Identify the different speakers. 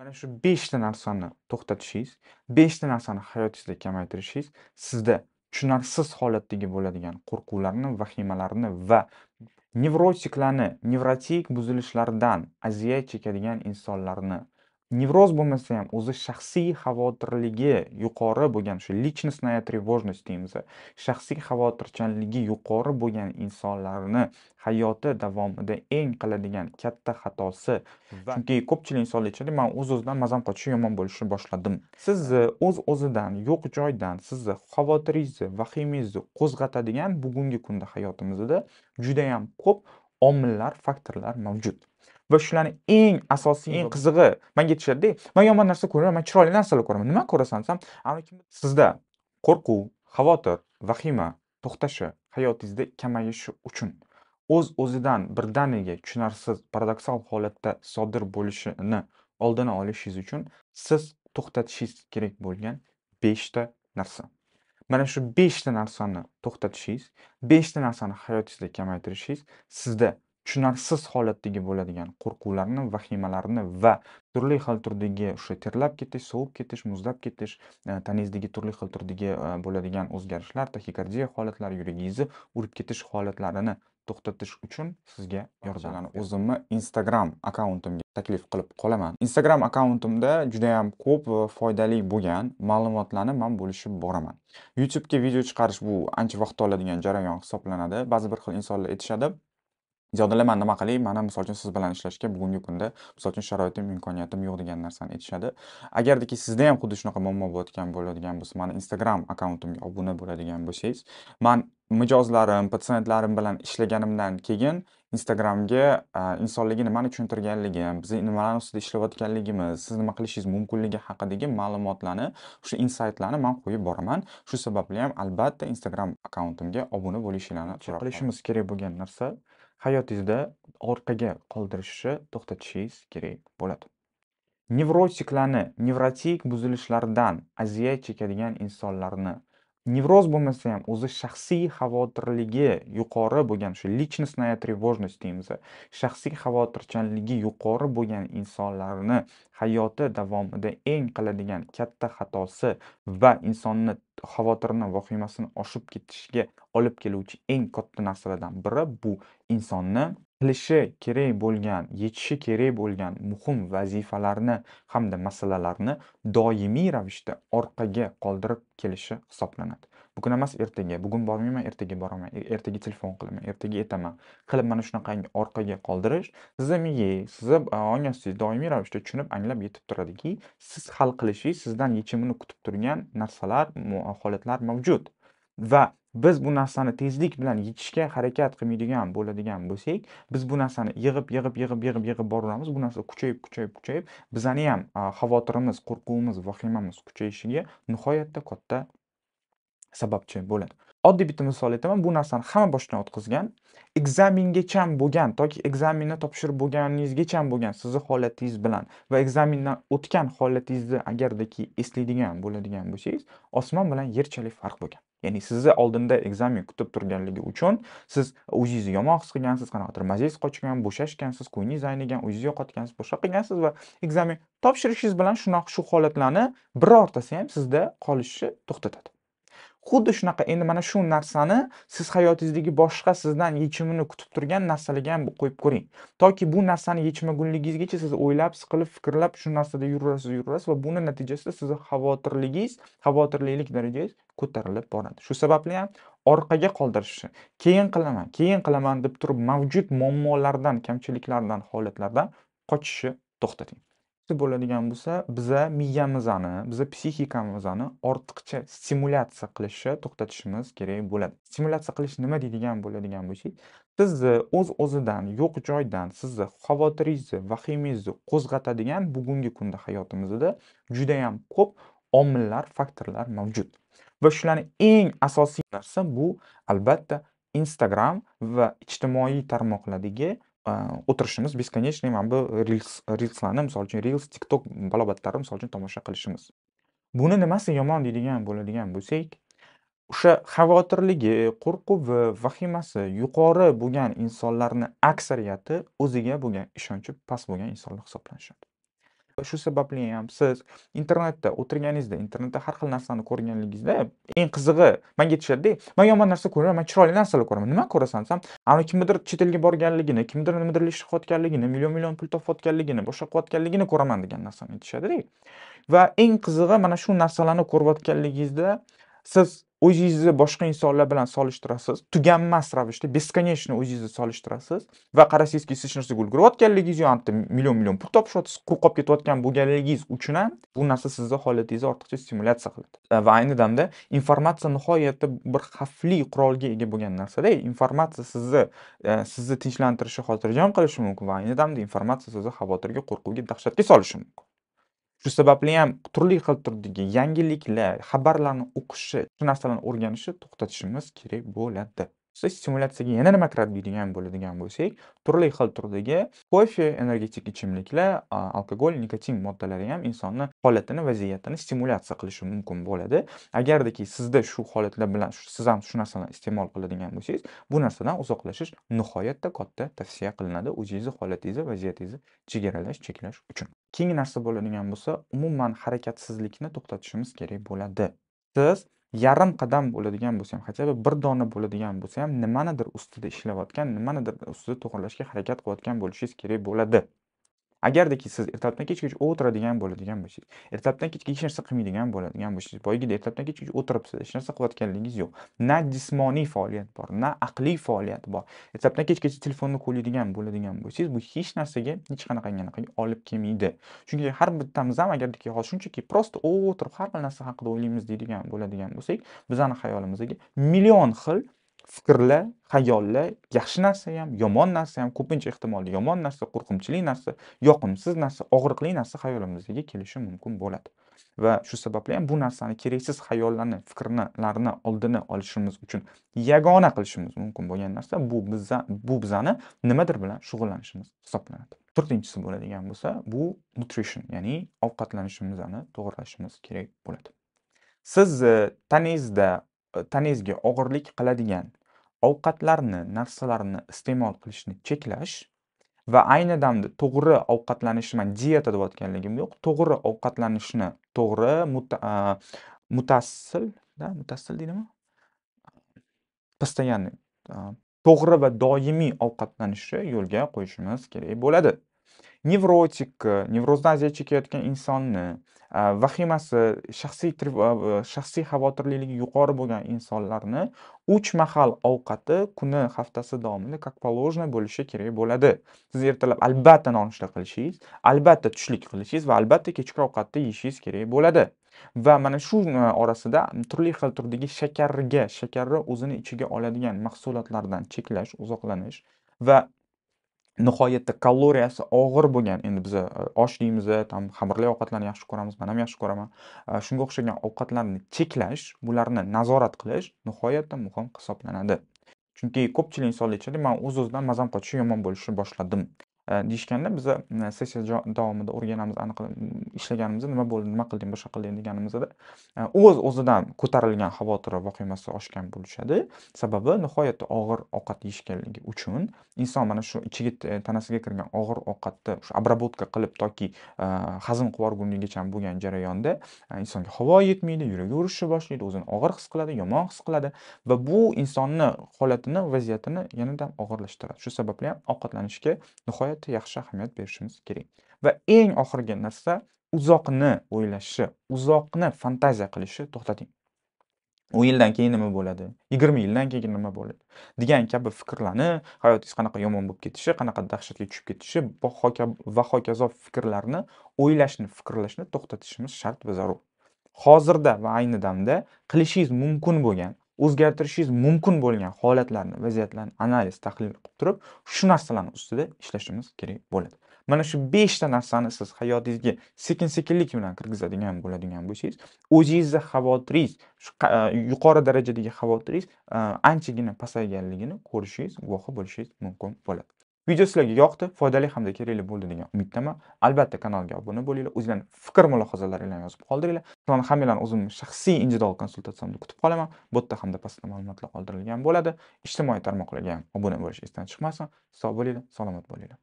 Speaker 1: mana shu beshta narsani to'xtatishingiz beshta narsani hayotingizda kamaytirishingiz sizda tushunarsiz holatdagi bo'ladigan qo'rquvlarni vahimalarni va nevrotiklarni nevrotik buzilishlardan aziyat chekadigan insonlarni Невроз бомасыям, ўзи шахсий хавотирлиги юқори бўлган, шу личностная тревожность имзы, шахсий хавотирчанлиги юқори бўлган инсонларни ҳаёти давомида энг каладыген катта хатоси. Чунки копчили инсонлар ичида мен уз-уздан мазам ёмон бўлишни бошладим. Сиз ўз-ўзидан, узыдан жойдан, жайдан, сіз хаватыризы, вахимизы бугунги кунда ҳаётимизда жуда ҳам кўп омиллар, факторлар мавжуд. va shularni eng asosiy eng qizig'i manga aytishadida man yomon narsa ko'raman man chiroyli narsalar ko'raman nima ko'rasan desam sizda qo'rquv xavotir vahima to'xtashi hayotingizda kamayishi uchun o'z o'zidan birdaniga tushunarsiz paradoksal holatda sodir bo'lishini oldini olishingiz uchun siz to'xtatishingiz kerak bo'lgan beshta narsa mana shu beshta narsani to'xtatishingiz beshta narsani hayotingizda kamaytirishingiz sizda tushunarsiz holatdagi bo'ladigan qo'rquvlarni vahimalarni va turli xil turdagi o'sha terlab ketish sovib ketish muzlab ketish e, taningizdagi turli xil turdagi e, bo'ladigan o'zgarishlar taxikardiya holatlari yuragingizni urib ketish holatlarini to'xtatish uchun sizga yordam o'zimni instagram akkauntimga taklif qilib qolaman instagram akkauntimda judayam ko'p e, foydali bo'lgan ma'lumotlarni man bo'lishib boraman youtubega video chiqarish bu ancha vaqt oladigan jarayon hisoblanadi ba'zi bir xil insonlar aytishadi Ijodida man nima qilay, mana misol uchun siz bilan ishlashga bugungi kunda misol uchun sharoitim, imkoniyatim yo'q degan narsani aytishadi. Agardaki sizda ham xuddi shunaqa muammo bo'layotgan bo'ladigan bo'lsa, mana Instagram akkauntimga obuna bo'ladigan bo'lsangiz, man mijozlarim, patsientlarim bilan ishlaganimdan keyin Instagramga insonlarga nimani tushuntirganligim, biz nimalar ustida ishlayotganligimiz, siz nima qilishingiz mumkinligi haqidagi ma'lumotlarni, o'sha insightlarni man qo'yib boraman. Shu sababli ham albatta Instagram akkauntimga obuna bo'lishinglarni so'rab qilishimiz kerak bo'lgan narsa hayotingizda orqaga qoldirishni to'xtatishingiz kerak bo'ladi nevrotiklarni nevrotik buzilishlardan aziyat chekadigan insonlarni Nevroz bo'lmasa ham o'zi shaxsiy xavotirligi yuqori bo'lgan shu личностная тревожность deymiz. Shaxsiy xavotirchanligi yuqori bo'lgan insonlarni hayoti davomida eng qiladigan katta xatosi va insonni xavotirini vahimasini oshib ketishiga olib keluvchi eng katta narsalardan biri bu insonni qilishi kerak bo'lgan, yechishi kerak bo'lgan muhim vazifalarni hamda masalalarni doimiy ravishda orqaga qoldirib kelishi hisoblanadi. Bugun emas, ertaga, bugun bormayman, ertaga boraman, e, ertaga telefon qilaman, ertaga etaman. Qilib mana shunaqangi orqaga qoldirish sizni miyangiz, sizni ongasiz doimiy ravishda tushunib, anglab yetib turadiki, siz hal qilishingiz, sizdan yechimini kutib turgan narsalar, holatlar mavjud. va biz bu narsani tezlik bilan yechishga harakat qilmaydigan bo'ladigan bo'lsak biz bu narsani yig'ib yig'ib yig'ib yig'ib yig'ib boraveramiz bu narsa kuchayib kuchayib kuchayib bizani ham xavotirimiz qo'rquvimiz vahimamiz kuchayishiga nihoyatda katta sababchi bo'ladi oddiy bitta misol aytaman bu narsani hamma boshidan o'tkazgan egzamingacha bo'lgan toki egzaminni topshirib bo'lganingizgacha bo'lgan sizni holatingiz bilan va egzamindan o'tgan holatingizni agardaki eslaydigan bo'ladigan bo'lsangiz osmon bilan yerchalik farq bo'lgan ya'ni sizni oldinda ekzamen kutib turganligi uchun siz o'zingizni yomon his qilgansiz qanaqadir mazangiz qochgan bo'shashgansiz ko'nglingiz aynigan o'zingizni yo'qotgansiz boshqa qilgansiz va ekzamen topshirishingiz bilan shunaqa shu holatlarni birortasi ham sizda qolishni to'xtatadi xuddi shunaqa endi mana shu narsani siz hayotingizdagi boshqa sizdan yechimini kutib turgan narsalarga ham qo'yib ko'ring toki bu narsani yechmagunligingizgacha siz o'ylab siqilib fikrlab shu narsada yuraverasiz yuraverasiz va buni natijasida sizni xavotirligingiz xavotirlilik darajangiz ko'tarilib boradi shu sababli ham orqaga qoldirishni keyin qilaman keyin qilaman deb turib mavjud muammolardan kamchiliklardan holatlardan qochishni to'xtating bo'ladigan bo'lsa biza miyamizni biza psixikamizni ortiqcha stimulyatsiya qilishni to'xtatishimiz kerak bo'ladi stimulyatsiya qilish nima deydigan bo'ladigan bo'lsak sizni o'z o'zidan yo'q joydan sizni xavotiringizni vahimingizni qo'zg'atadigan bugungi kunda hayotimizda judayam ko'p omillar faktorlar mavjud va shularni eng asosiy narsa bu albatta instagram va ijtimoiy tarmoqlardagi o'tirishimiz бесконечный mana bu reels rilslarni misol uchun reels tiktok balobatlarni misol uchun tomosha qilishimiz buni nimasi yomon deydigan bo'ladigan bo'lsak o'sha xavotirligi qo'rquvi vahimasi yuqori bo'lgan insonlarni aksariyati o'ziga bo'lgan ishonchi past bo'lgan insonlar hisoblanishadi shu sababli ham siz internetda o'tirganingizda internetda har xil narsani ko'rganligingizda eng qizig'i manga aytishadida man yomon narsa ko'raman man chiroyli narsalar ko'raman nima ko'rasan desam ana kimnidir chet elga borganligini kimnidir nimadir ish qilayotganligini million million pul topayotganligini boshqa qilayotganligini ko'raman degan narsani aytishadida va eng qizig'i mana shu narsalarni ko'rayotganligingizda siz o'zingizni boshqa insonlar bilan solishtirasiz tuganmas ravishda бесконечно o'zingizni solishtirasiz va qarasizki siz hech narsaga ulgurayotganligingiz yoki million million pul topishyapsiz qolib ketayotgan bo'lganligingiz uchun ham bu narsa sizni holatingizni ortiqcha stimulyatsiya qiladi va ayni damda informatsiya nihoyatda bir xavfli qurolga ega bo'lgan narsada informatsiya sizni e, sizni tinchlantirishi xotirjam qilishi mumkin va ayni damda informatsiya sizni xavotirga qo'rquvga dahshatga solishi mumkin shu sababli ham turli xil turdagi yangiliklar xabarlarni o'qishi shu narsalarni o'rganishni to'xtatishimiz kerak bo'ladi siz simulyatsiyaga yana nima kiradi deydigan bo'ladigan bo'lsak turli xil turdagi kofe energetik ichimliklar alkogol nikotin moddalari ham insonni holatini vaziyatini stimulyatsiya qilishi mumkin bo'ladi agardaki sizda shu holatlar bilan siz ham shu narsalarni iste'mol qiladigan bo'lsangiz bu narsadan uzoqlashish nihoyatda katta tavsiya qilinadi o'zingizni holatingizni vaziyatingizni chegaralash cheklash uchun keng narsa bo'ladigan bo'lsa umuman harakatsizlikni to'xtatishimiz kerak bo'ladi siz yarim qadam bo'ladigan bo'lsa ham хотя бы bir dona bo'ladigan bo'lsa ham nimanidir ustida ishlayotgan nimanidir ustida to'g'irlashga harakat qilayotgan bo'lishingiz kerak bo'ladi agardaki siz ertalabdan kechgacha o'tiradigan bo'ladigan bo'lsangiz ertalabdan kechga hech narsa qilmaydigan bo'ladigan bo'lsangiz boyagida ertalabdan kechgacha o'tiribsiz hech narsa qilayotganligingiz yo'q na jismoniy faoliyat bor na aqliy faoliyat bor ertalabdan kechgacha telefonni qo'laydigan bo'ladigan bo'lsangiz bu hech narsaga hech qanaqangi anaqaga olib kelmaydi chunki har bittamiz ham agardaki hozir shunchaki prosta o'tirib har bir narsa haqida o'ylaymiz deydigan bo'ladigan bo'lsak bizani xayolimizga million xil fikrlar hayollar yaxshi narsa ham yomon narsa ham ko'pincha ehtimolli yomon narsa qo'rqinchli narsa yoqimsiz narsa og'riqli narsa xayolimizga kelishi mumkin bo'ladi va shu sababli ham bu narsani keraksiz xayollarni fikrlarni oldini olishimiz uchun yagona qilishimiz mumkin bo'lgan narsa bu biza bu bizani nimadir bilan shug'ullanishimiz hisoblanadi to'rtinchisi bo'ladigan bo'lsa bu nutrition ya'ni ovqatlanishimizni to'g'irlashimiz kerak bo'ladi siz e, tanangizda tanangizga og'irlik qiladigan ovqatlarni narsalarni iste'mol qilishni cheklash va ayni damda to'g'ri ovqatlanish man dieta deyotganligim yo'q to'g'ri ovqatlanishni to'g'ri mutassil да mutassil deydimi постоянный to'g'ri va doimiy ovqatlanishni yo'lga qo'yishimiz kerak bo'ladi nevrotik nevrozdan aziyat chekayotgan insonni vahimasi shaxsiy shaxsiy xavotirliligi yuqori bo'lgan insonlarni uch mahal ovqati kuni haftasi davomida как положено bo'lishi kerak bo'ladi siz ertalab albatta nonushta qilishingiz albatta tushlik qilishingiz va albatta kechki ovqatni yeyishingiz kerak bo'ladi va mana shu orasida turli xil turdagi shakarga shakarni o'zini ichiga oladigan mahsulotlardan cheklash uzoqlanish va nihoyatda kaloriyasi og'ir bo'lgan endi biz e, osh deymiz там e, xamirli ovqatlarni yaxshi ko'ramiz man ham yaxshi ko'raman e, shunga o'xshagan ovqatlarni cheklash bularni nazorat qilish nihoyatda muhim hisoblanadi chunki ko'pchilik insonlar ichida man o'z o'zidan mazam qochishi yomon bo'lishni boshladim Э, deyishganda biza э, sessiya davomida o'rganamiz aniq ishlaganimizda nima bo'ldi nima qildim boshqa qildim deganimizda e, o'z o'zidan ko'tarilgan xavotir va boqimasi oshgan bo'lishadi sababi nihoyatda og'ir ovqat yeyishganligi uchun inson mana shu ichiga e, tanasiga kirgan og'ir ovqatni shu обработка qilib toki e, hazm qilib yuborgunigacha bo'lgan jarayonda insonga havo yetmaydi yuragi urishni boshlaydi o'zini og'ir his qiladi yomon his qiladi va bu insonni holatini vaziyatini yanada og'irlashtiradi shu sababli ham ovqatlanishga nihoyat nihoyat yaxshi ahamiyat berishimiz kerak va eng oxirgi narsa uzoqni o'ylashi uzoqni fantaziya qilishni to'xtating o'n yildan keyin nima bo'ladi yigirma yildan keyin nima bo'ladi degan kabi fikrlarni hayotingiz qanaqa yomon bo'lib ketishi qanaqa dahshatga tushib ketishi va hokazo fikrlarni o'ylashni fikrlashni to'xtatishimiz shart va zarur hozirda va ayni damda qilishingiz mumkin bo'lgan o'zgartirishingiz mumkin bo'lgan holatlarni vaziyatlarni analiz tahlil qilib turib shu narsalarni ustida ishlashimiz kerak bo'ladi mana shu beshta narsani siz hayotingizga sekin sekinlik bilan kirgizadigan bo'ladigan bo'lsangiz o'zingizni xavotiringiz shu e, yuqori darajadagi xavotiringiz e, anchagina pasayganligini ko'rishingiz guvohi bo'lishingiz mumkin bo'ladi Video sizlarga yoqdi, foydali hamda kerakli bo'ldi degan umiddaman. Albatta kanalga obuna bo'linglar, o'zlaringiz fikr mulohazalaringizni yozib qoldiringlar. Sizlarni hammalarni o'zimning shaxsiy individual konsultatsiyamda kutib qolaman. Bu yerda hamda pastda ma'lumotlar qoldirilgan bo'ladi. Ijtimoiy tarmoqlarga ham obuna bo'lish esdan chiqmasin. Sog' bo'linglar, salomat bo'linglar.